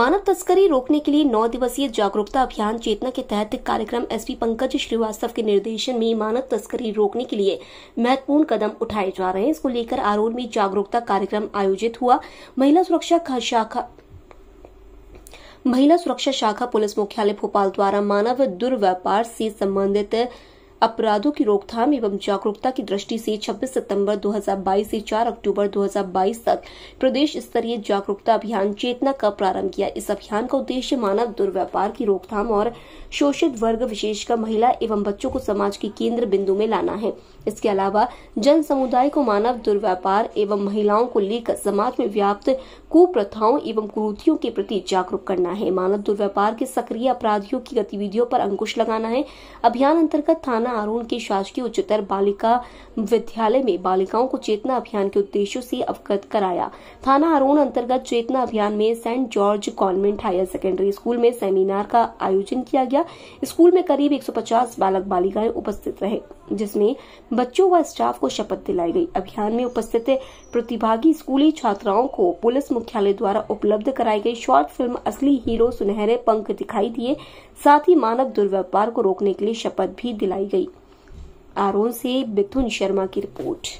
मानव तस्करी रोकने के लिए नौ दिवसीय जागरूकता अभियान चेतना के तहत कार्यक्रम एसपी पंकज श्रीवास्तव के निर्देशन में मानव तस्करी रोकने के लिए महत्वपूर्ण कदम उठाए जा रहे हैं इसको लेकर आरोल में जागरूकता कार्यक्रम आयोजित हुआ महिला सुरक्षा शाखा महिला सुरक्षा शाखा पुलिस मुख्यालय भोपाल द्वारा मानव दुर्व्यापार से संबंधित अपराधों की रोकथाम एवं जागरूकता की दृष्टि से 26 सितंबर 2022 से 4 अक्टूबर 2022 तक प्रदेश स्तरीय जागरूकता अभियान चेतना का प्रारंभ किया इस अभियान का उद्देश्य मानव दुर्व्यापार की रोकथाम और शोषित वर्ग विशेषकर महिला एवं बच्चों को समाज के केंद्र बिंदु में लाना है इसके अलावा जन समुदाय को मानव दुर्व्यापार एवं महिलाओं को लेकर समाज में व्याप्त कुप्रथाओं एवं कुरूतियों के प्रति जागरूक करना है मानव दुर्व्यापार के सक्रिय अपराधियों की गतिविधियों पर अंकुश लगाना है अभियान अंतर्गत थाना थाना अरुण के शासकीय उच्चतर बालिका विद्यालय में बालिकाओं को चेतना अभियान के उद्देश्यों से अवगत कराया थाना अरुण अंतर्गत चेतना अभियान में Saint George convent higher secondary school में सेमिनार का आयोजन किया गया स्कूल में करीब 150 बालक बालिकाएं उपस्थित रहे जिसमें बच्चों व स्टाफ को शपथ दिलाई गई अभियान में उपस्थित प्रतिभागी स्कूली छात्राओं को पुलिस मुख्यालय द्वारा उपलब्ध कराई गई शॉर्ट फिल्म असली हीरो सुनहरे पंख दिखाई दिए साथ ही मानव दुर्व्यवहार को रोकने के लिए शपथ भी दिलाई गई आरोन से मिथुन शर्मा की रिपोर्ट